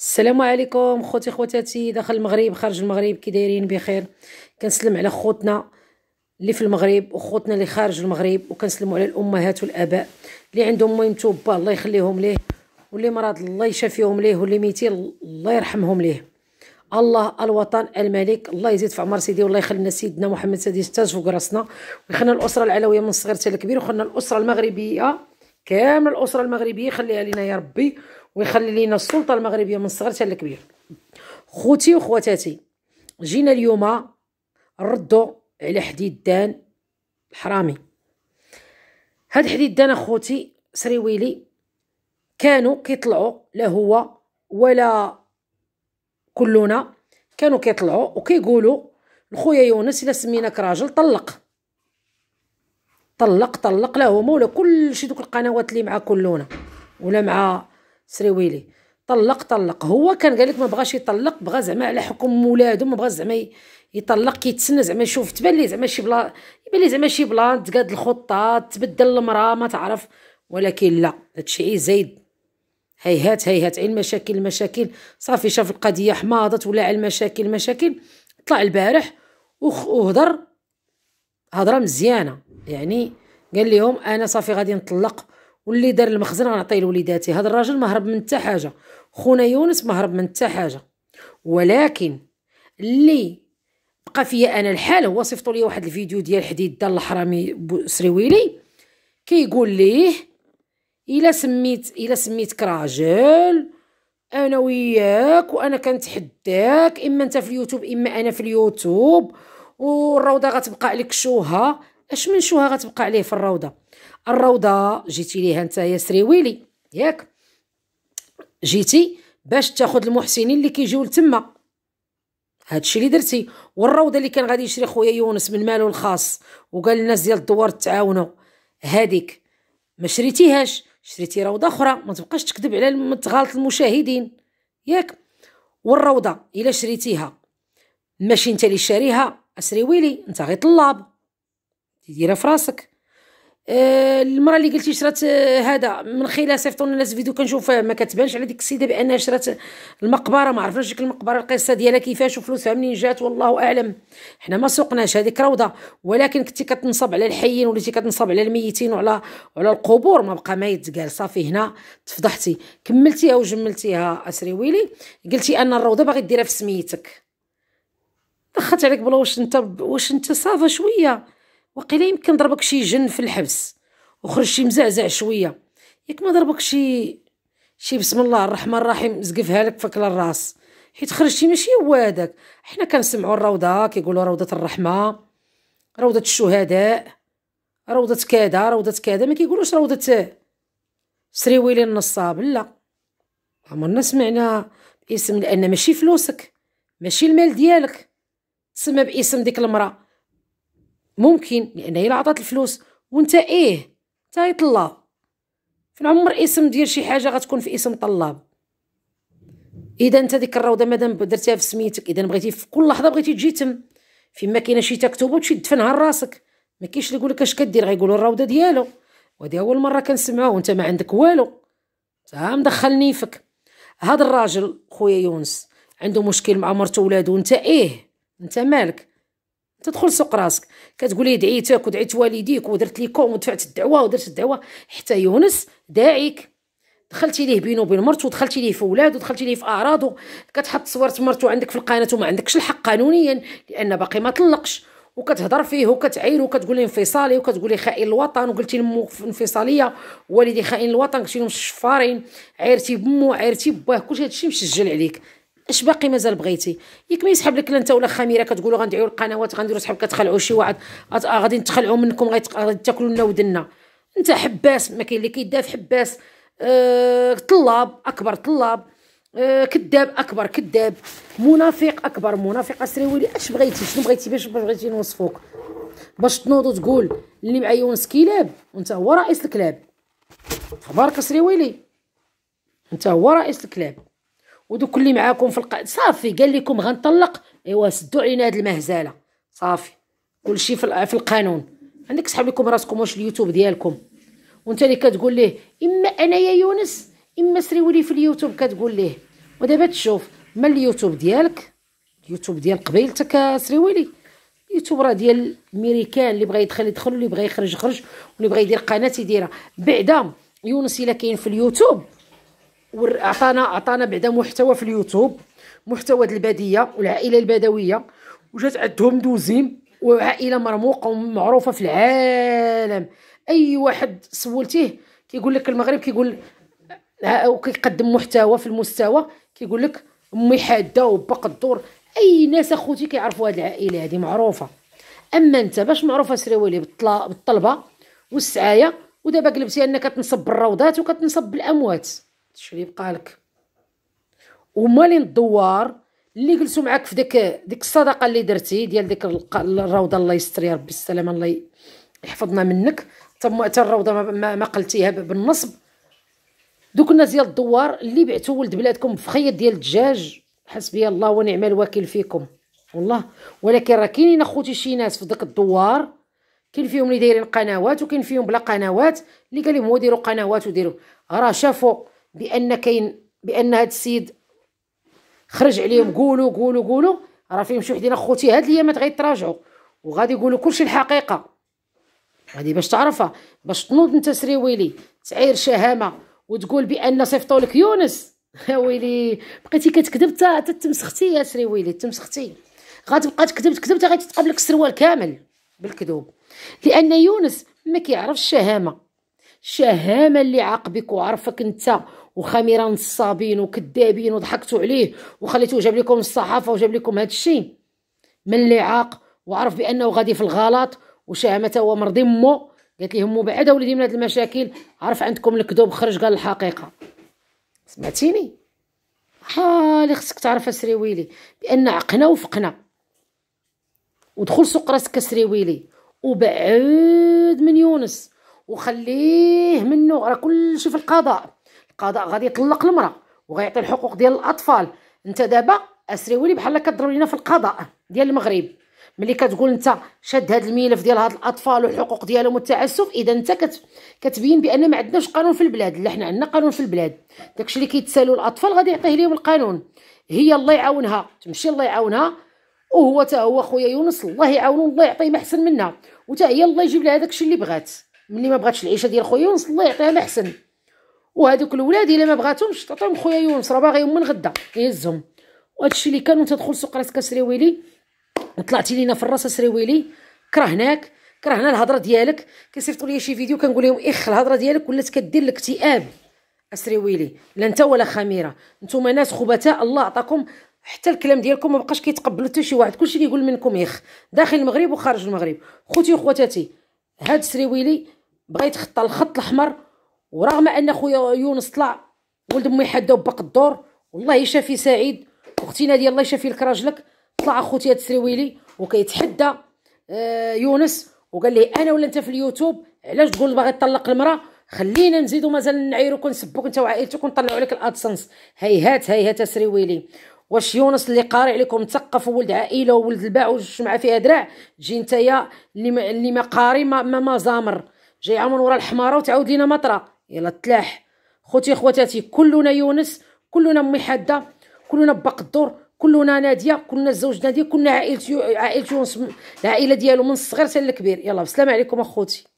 السلام عليكم خوتي خواتاتي داخل المغرب خارج المغرب كي دايرين بخير كنسلم على خوتنا اللي في المغرب وخوتنا اللي خارج المغرب وكنسلموا على الامهات والاباء اللي عندهم ميمتو با الله يخليهم ليه واللي مرض الله يشافيهم ليه واللي ميتين الله يرحمهم ليه الله الوطن الملك الله يزيد في عمر سيدي والله يخلينا سيدنا محمد سيدي يستاج فوق راسنا ويخلينا الاسره العلويه من الصغير حتى الكبير وخلينا الاسره المغربيه كامل الاسره المغربيه خليها لنا يا ربي ويخلي لينا السلطه المغربيه من الصغر حتى الكبير خوتي وخواتاتي جينا اليوم نردو على حديد دان الحرامي هاد حديد دان اخوتي سريويلي كانوا كيطلعوا لا هو ولا كلنا كانوا كيطلعوا وكيقولوا لخويا يونس الا سميناك راجل طلق طلق طلق لا هما ولا كلشي دوك القنوات اللي مع كلنا ولا مع سريويلي طلق طلق هو كان قال لك ما بغاش يطلق بغا زعما على حكم ولادو ما بغى زعما يطلق كيتسنى زعما يشوف تبان ليه زعما شي بلان يبان ليه زعما شي بلان تقاد الخطه تبدل المراه ما تعرف ولكن لا هادشي عي إيه زايد هيهات هيهات عين المشاكل المشاكل صافي شاف القضيه حماضت ولا على المشاكل المشاكل طلع البارح وهضر هضره مزيانه يعني قال لهم انا صافي غادي نطلق واللي دار المخزن غنعطيه لوليداتي هذا الراجل ما هرب من حتى حاجه خونا يونس ما هرب من حتى حاجه ولكن اللي بقى فيا انا الحال هو صيفطوا لي واحد الفيديو ديال حديد دال الحرامي سريويلي كيقول ليه الا سميت الا سميتك راجل انا وياك وانا كنتحداك اما انت في اليوتيوب اما انا في اليوتيوب والروضه غتبقى عليك شوها اش من شوها غتبقى عليه في الروضه الروضه جيتي ليها انت يا سريويلي ياك جيتي باش تاخذ المحسنين اللي كيجيو لتما هادشي اللي درتي والروضه اللي كان غادي يشري خويا يونس من ماله الخاص وقال للناس ديال الدوار تعاونوا هذيك ما شريتيهاش شريتي روضه اخرى ما تبقاش تكذب على تغالط المشاهدين ياك والروضه الا شريتيها ماشي انت اللي شاريها اسري ويلي انت غير طلاب ديرها في راسك آه، المراه اللي قلتي شرات آه، هذا من خلال صيفطوا لنا فيديو كنشوف آه، ما كتبانش على ديك السيده بانها شرات المقبره ما عرفناش ديك المقبره القصه ديالها كيفاش وفلوسها منين جات والله اعلم حنا ما سوقناش هذيك روضه ولكن كنتي كتنصب على الحيين وليتي كتنصب على الميتين وعلى وعلى القبور ما بقى ما يتقال صافي هنا تفضحتي كملتيها وجملتيها اسري ويلي قلتي ان الروضه باغي ديرها في سميتك دخلت عليك بلا واش انت واش انت صافا شويه وقيلا يمكن ضربك شي جن في الحبس وخرج شي مزعزع شويه ياك ما ضربك شي شي بسم الله الرحمن الرحيم زقفها لك فك الراس حيت خرجتي ماشي هو هذاك حنا كنسمعوا الروضه كيقولوا روضه الرحمه روضه الشهداء روضه كذا روضه كذا ما كيقولوش روضه سريويلي النصاب لا عمرنا سمعنا باسم لان ماشي فلوسك ماشي المال ديالك تسمى باسم ديك المراه ممكن لان هي اللي عطات الفلوس وانت ايه انت طلاب في العمر اسم ديال شي حاجه غتكون في اسم طلاب اذا انت ديك الروضه مادام درتيها في سميتك اذا بغيتي في كل لحظه بغيتي تجي تم فيما كاينه شي تكتبه وتشد دفنها لراسك ما كاينش اللي يقول لك اش كدير غيقولوا الروضه ديالو وهادي اول مره كنسمعوه وانت ما عندك والو تا مدخلني فيك هذا الراجل خويا يونس عنده مشكل مع مرته وولادو وانت ايه انت مالك تدخل سوق راسك كتقولي دعيتك ودعيت والديك ودرت ليكم ودفعت الدعوه ودرت الدعوه حتى يونس داعيك دخلتي ليه بينه وبين مرته ودخلتي ليه في ولاد ودخلتي ليه في اعراضه كتحط صوره مرته عندك في القناه وما عندكش الحق قانونيا لان باقي ما طلقش وكتهضر فيه وكتقول وكتقولي انفصالي وكتقولي خائن الوطن وقلتي لمو انفصاليه والدي خائن الوطن قلتي لهم شفارين عيرتي بمو عيرتي باه كلشي هادشي مسجل عليك اش باقي مازال بغيتي ياك ما يسحب لك لا انت ولا خميره كتقولوا غندعيو القنوات غنديروا صحاب كتخلعوا شي واحد آه، غادي نتخلعوا منكم غادي تاكلوا لنا ودنا انت حباس ما كاين اللي كيداف حباس أه طلاب اكبر طلاب أه كذاب اكبر كذاب منافق اكبر منافق اسري ولي اش بغيتي شنو بغيتي باش بغيتي نوصفوك باش تنوض وتقول اللي معايا ونس كلاب وانت هو رئيس الكلاب تبارك ويلي انت هو رئيس الكلاب ودوك اللي معاكم في الق... صافي قال لكم غنطلق ايوا سدوا علينا هاد المهزله صافي كلشي في, في القانون عندك سحب لكم راسكم واش اليوتيوب ديالكم وانت اللي كتقول ليه اما انا يا يونس اما سري ولي في اليوتيوب كتقول ليه ودابا تشوف ما اليوتيوب ديالك اليوتيوب ديال قبيلتك ولي اليوتيوب راه ديال الميريكان اللي بغى يدخل يدخل واللي بغى يخرج يخرج واللي بغى يدير قناه يديرها بعدا يونس الا كاين في اليوتيوب اعطانا اعطانا بعدا محتوى في اليوتيوب محتوى الباديه والعائله البدويه وجات عندهم دوزيم وعائله مرموقه ومعروفه في العالم اي واحد سولتيه كيقول لك المغرب كيقول وكيقدم محتوى في المستوى كيقول لك امي حاده وباق الدور اي ناس اخوتي كيعرفوا هاد العائله هادي معروفه اما انت باش معروفه سريويلي بالطلبه والسعايه ودابا قلبتي انك كتنصب بالروضات وكتنصب بالاموات هادشي اللي بقى لك ومالين الدوار اللي جلسوا معاك في ديك ديك الصدقه اللي درتي ديال ديك الروضه الله يستر يا ربي السلامه الله يحفظنا منك حتى الروضه ما, ما قلتيها بالنصب دوك الناس ديال الدوار اللي بعتوا ولد بلادكم خيط ديال الدجاج حسبي الله ونعم الوكيل فيكم والله ولكن راه كاينين اخوتي شي ناس في داك الدوار كاين فيهم اللي دايرين قنوات وكاين فيهم بلا قنوات اللي قال لهم هو ديروا قنوات وديروا راه شافوا بان كاين بان هاد السيد خرج عليهم قولوا قولوا قولوا راه فيهم شي وحدين اخوتي هاد الايامات غيتراجعوا وغادي يقولوا كلشي الحقيقه هادي باش تعرفها باش تنوض انت سريويلي تعير شهامه وتقول بان صيفطوا لك يونس ويلي بقيتي كتكذب حتى تمسختي يا سريويلي تمسختي غتبقى تكذب تكذب حتى غيتتقاب لك السروال كامل بالكذوب لان يونس ما كيعرفش الشهامه الشهامه اللي عاقبك وعرفك انت وخميره نصابين وكذابين وضحكتوا عليه وخليتو جاب لكم الصحافه وجاب لكم هذا الشيء من اللي عاق وعرف بانه غادي في الغلط وشهمته هو مرضي مو قالت ليه مو بعدا وليدي من هاد المشاكل عرف عندكم الكذوب خرج قال الحقيقه سمعتيني ها آه، اللي خصك تعرف اسريويلي بان عقنا وفقنا ودخل سوق راسك ويلي وبعد من يونس وخليه منه راه كلشي في القضاء القضاء غادي يطلق المراه وغيعطي الحقوق ديال الاطفال انت دابا اسري ولي بحال كضرب لينا في القضاء ديال المغرب ملي كتقول انت شاد هذا الملف ديال هاد الاطفال والحقوق ديالهم والتعسف اذا انت كت كتبين بان ما عندناش قانون في البلاد لا حنا عندنا قانون في البلاد داكشي اللي كيتسالوا الاطفال غادي يعطيه ليهم القانون هي الله يعاونها تمشي الله يعاونها وهو تا هو خويا يونس الله يعاونه الله يعطيه ما احسن منها وتا هي الله يجيب لها داكشي اللي بغات ملي ما بغاتش العيشه ديال خويا يونس الله يعطيها ما احسن وهذوك الولاد الا ما بغاتهمش تعطيهم خويا يونس راه باغيهم من غدا يهزهم وهادشي اللي كان تدخل سوق راسك سريويلي طلعتي لينا في الراس سريويلي كرهناك كرهنا الهضره ديالك كيصيفطوا لي شي فيديو كنقول لهم اخ الهضره ديالك ولات كدير الاكتئاب اسريويلي لا انت ولا خميره نتوما ناس خبثاء الله عطاكم حتى الكلام ديالكم ما بقاش كيتقبلوا حتى شي واحد كلشي كيقول منكم يخ داخل المغرب وخارج المغرب خوتي وخواتاتي هاد سريويلي بغا يتخطى الخط الاحمر ورغم ان خويا يونس طلع ولد امي حداو وبق الدور والله يشافي سعيد اختي ناديه الله يشافي لك راجلك طلع اخوتي هاد السريويلي وكيتحدى آه يونس وقال ليه انا ولا انت في اليوتيوب علاش تقول باغي تطلق المراه خلينا نزيدو مازال نعيروك ونسبوك انت وعائلتك ونطلعوا عليك الادسنس هيهات هيهات سريويلي واش يونس اللي قاري عليكم مثقف وولد عائله وولد الباع والجمعه فيها دراع تجي نتايا اللي ما, اللي ما قاري ما, ما, زامر جاي عام ورا الحماره وتعاود لينا مطره يلا تلاح خوتي خواتاتي كلنا يونس كلنا امي حاده كلنا باق الدور كلنا ناديه كلنا الزوج ناديه كلنا عائله عائله يونس العائله ديالو من الصغير حتى الكبير يلا بسلام عليكم اخوتي